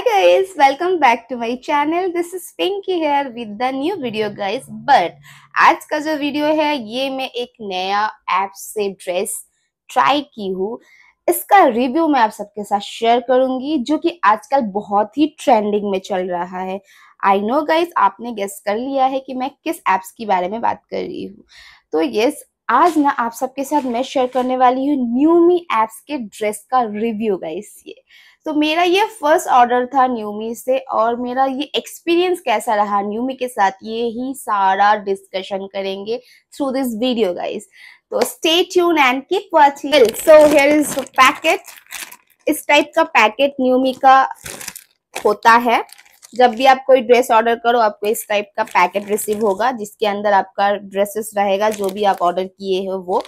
Hi guys, welcome back to my channel. This is Pinky here with the new video guys. But आज का जो video है ये मैं एक नया ऐप से ड्रेस ट्राई की हूँ इसका रिव्यू मैं आप सबके साथ शेयर करूंगी जो कि आजकल बहुत ही ट्रेंडिंग में चल रहा है आई नो गाइज आपने गेस कर लिया है कि मैं किस एप्स के बारे में बात कर रही हूँ तो येस आज ना आप सबके साथ मैं शेयर करने वाली हूँ न्यूमी एप्स के ड्रेस का रिव्यू गाइस ये तो मेरा ये फर्स्ट ऑर्डर था न्यूमी से और मेरा ये एक्सपीरियंस कैसा रहा न्यूमी के साथ ये ही सारा डिस्कशन करेंगे थ्रू दिस वीडियो गाइस तो stay tune and keep watching so here is packet इस टाइप का पैकेट न्यूमी का होता है जब भी आप कोई ड्रेस ऑर्डर करो आपको इस टाइप का पैकेट रिसीव होगा जिसके अंदर आपका ड्रेसेस रहेगा जो भी आप ऑर्डर किए हो वो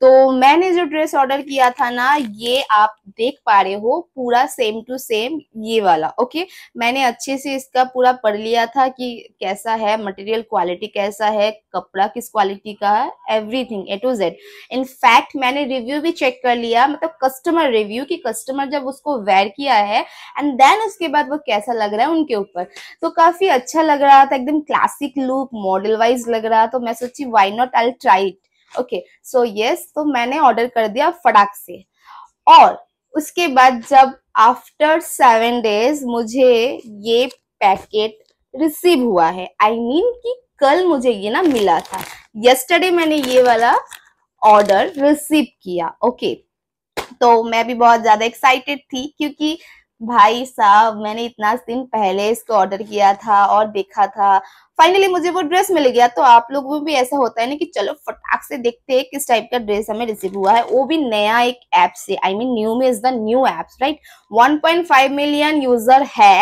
तो मैंने जो ड्रेस ऑर्डर किया था ना ये आप देख पा रहे हो पूरा सेम टू सेम ये वाला ओके मैंने अच्छे से इसका पूरा पढ़ लिया था कि कैसा है मटेरियल क्वालिटी कैसा है कपड़ा किस क्वालिटी का है everything A to Z in fact मैंने रिव्यू भी चेक कर लिया मतलब कस्टमर रिव्यू कि कस्टमर जब उसको वेयर किया है एंड देन उसके बाद वो कैसा लग रहा है उनके ऊपर तो काफी अच्छा लग रहा था एकदम क्लासिक लुक मॉडल वाइज लग रहा तो मैं सोची why not I try it okay so yes तो मैंने ऑर्डर कर दिया फटाक से और उसके बाद जब आफ्टर सेवन डेज मुझे ये पैकेट रिसीव हुआ है आई I मीन mean कि कल मुझे ये ना मिला था यस्टरडे मैंने ये वाला ऑर्डर रिसीव किया ओके okay. तो मैं भी बहुत ज्यादा एक्साइटेड थी क्योंकि भाई साहब मैंने इतना दिन पहले इसको ऑर्डर किया था और देखा था फाइनली मुझे वो ड्रेस मिल गया तो आप लोगों में भी ऐसा होता है ना कि चलो फटाक से देखते हैं किस टाइप का ड्रेस हमें रिसीव हुआ है वो भी नया एक ऐप से I mean Newme is the new apps right 1.5 million user है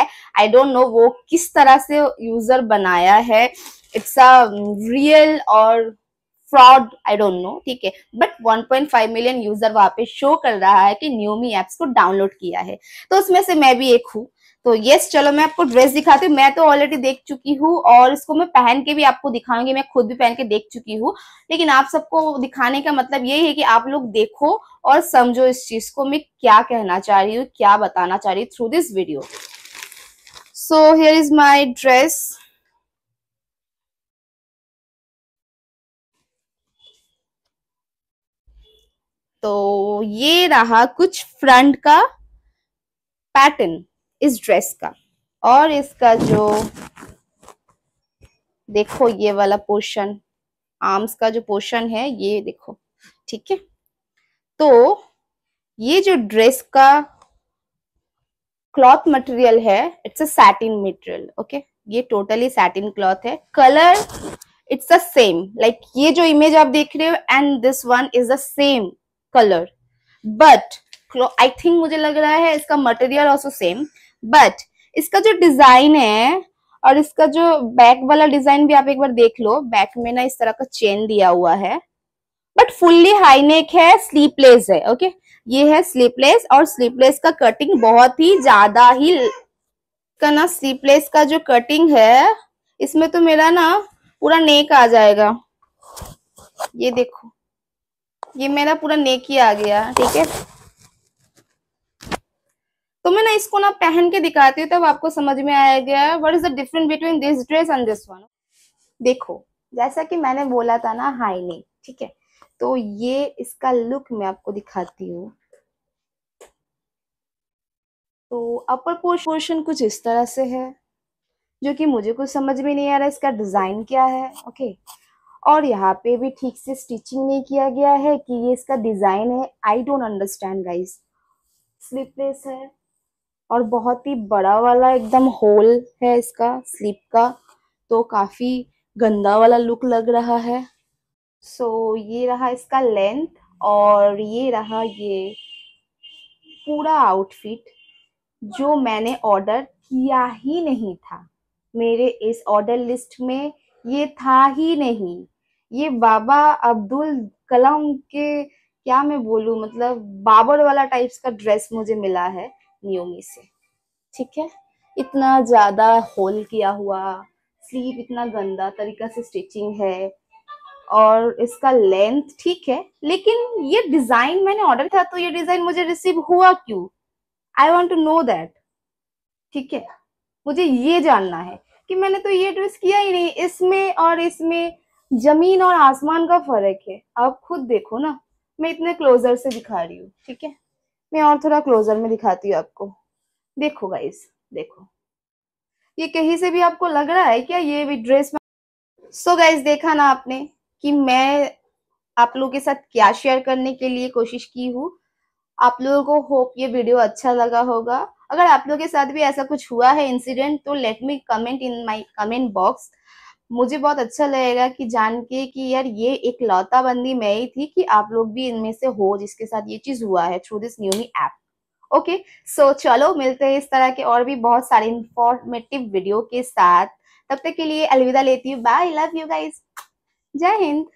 आई डोंट नो वो किस तरह से यूजर बनाया है इट्स अ रियल और फ्रॉड आई डोंट नो ठीक है बट 1.5 मिलियन यूजर वहां पे शो कर रहा है कि न्यूमी एप्स को डाउनलोड किया है तो उसमें से मैं भी एक हूँ तो यस चलो मैं आपको ड्रेस दिखाती हूँ मैं तो ऑलरेडी देख चुकी हूँ और इसको मैं पहन के भी आपको दिखाऊंगी मैं खुद भी पहन के देख चुकी हूँ लेकिन आप सबको दिखाने का मतलब यही है कि आप लोग देखो और समझो इस चीज को मैं क्या कहना चाह रही हूँ क्या बताना चाह रही हूँ through this video so here is my dress तो ये रहा कुछ फ्रंट का पैटर्न इस ड्रेस का और इसका जो देखो ये वाला पोर्शन आर्म्स का जो पोर्शन है ये देखो ठीक है तो ये जो ड्रेस का क्लॉथ मटेरियल है it's a satin material okay ये टोटली सैटिन क्लॉथ है colour it's a same like ये जो इमेज आप देख रहे हो and this one is the same colour but I think मुझे लग रहा है इसका मटेरियल ऑल्सो सेम बट इसका जो डिजाइन है और इसका जो बैक वाला डिजाइन भी आप एक बार देख लो बैक में ना इस तरह का चेन दिया हुआ है बट फुल्ली हाई नेक है स्लीपलेस है ओके ये है स्लीपलेस और स्लीपलेस का कटिंग बहुत ही ज्यादा ही का ना स्लीपलेस का जो कटिंग है इसमें तो मेरा ना पूरा नेक आ जाएगा ये देखो ये मेरा पूरा नेकी आ गया ठीक है तो मैं ना इसको ना पहन के दिखाती हूँ तब आपको समझ में आया गया what is the different between this dress and this one देखो जैसा कि मैंने बोला था ना हाई नेक ठीक है तो ये इसका लुक मैं आपको दिखाती हूँ तो अपर पोर्शन कुछ इस तरह से है जो कि मुझे कुछ समझ में नहीं आ रहा इसका डिजाइन क्या है ओके okay. और यहाँ पे भी ठीक से स्टिचिंग नहीं किया गया है कि ये इसका डिज़ाइन है I don't understand guys sleeveless है और बहुत ही बड़ा वाला एकदम होल है इसका स्लीप का तो काफ़ी गंदा वाला लुक लग रहा है सो so, ये रहा इसका लेंथ और ये रहा ये पूरा आउटफिट जो मैंने ऑर्डर किया ही नहीं था मेरे इस ऑर्डर लिस्ट में ये था ही नहीं ये बाबा अब्दुल कलाम के क्या मैं बोलू मतलब बाबर वाला टाइप्स का ड्रेस मुझे मिला है नियोमी से ठीक है इतना ज़्यादा होल किया हुआ स्लीव इतना गंदा तरीका से स्टिचिंग है और इसका लेंथ ठीक है लेकिन ये डिज़ाइन मैंने ऑर्डर था तो ये डिज़ाइन मुझे रिसीव हुआ क्यों I want to know that ठीक है मुझे ये जानना है कि मैंने तो ये ड्रेस किया ही नहीं इसमें और इसमें जमीन और आसमान का फर्क है आप खुद देखो ना मैं इतने क्लोजर से दिखा रही हूँ ठीक है मैं और थोड़ा क्लोजर में दिखाती हूँ आपको देखो गाइस देखो ये कहीं से भी आपको लग रहा है क्या ये भी ड्रेस सो so गाइस देखा ना आपने कि मैं आप लोगों के साथ क्या शेयर करने के लिए कोशिश की हूँ आप लोगों को होप ये वीडियो अच्छा लगा होगा अगर आप लोगों के साथ भी ऐसा कुछ हुआ है इंसिडेंट तो let me comment in my comment box मुझे बहुत अच्छा लगेगा कि जान के कि यार ये एक लौता बंदी मैं ही थी कि आप लोग भी इनमें से हो जिसके साथ ये चीज हुआ है through this me app okay so चलो मिलते हैं इस तरह के और भी बहुत सारे इंफॉर्मेटिव वीडियो के साथ तब तक के लिए अलविदा लेती हूँ बाय लव यू गाइज जय हिंद